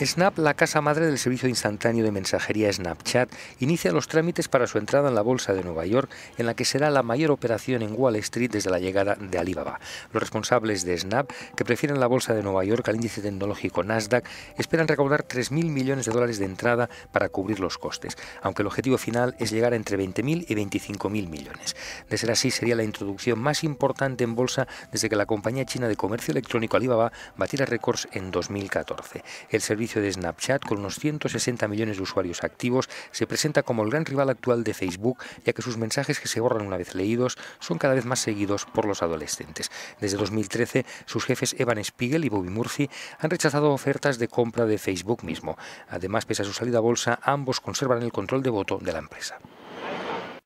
Snap, la casa madre del servicio instantáneo de mensajería Snapchat, inicia los trámites para su entrada en la Bolsa de Nueva York, en la que será la mayor operación en Wall Street desde la llegada de Alibaba. Los responsables de Snap, que prefieren la Bolsa de Nueva York al índice tecnológico Nasdaq, esperan recaudar 3.000 millones de dólares de entrada para cubrir los costes, aunque el objetivo final es llegar a entre 20.000 y 25.000 millones. De ser así, sería la introducción más importante en bolsa desde que la compañía china de comercio electrónico Alibaba batiera récords en 2014. El servicio servicio de Snapchat, con unos 160 millones de usuarios activos, se presenta como el gran rival actual de Facebook, ya que sus mensajes que se borran una vez leídos son cada vez más seguidos por los adolescentes. Desde 2013, sus jefes Evan Spiegel y Bobby Murphy han rechazado ofertas de compra de Facebook mismo. Además, pese a su salida a bolsa, ambos conservan el control de voto de la empresa.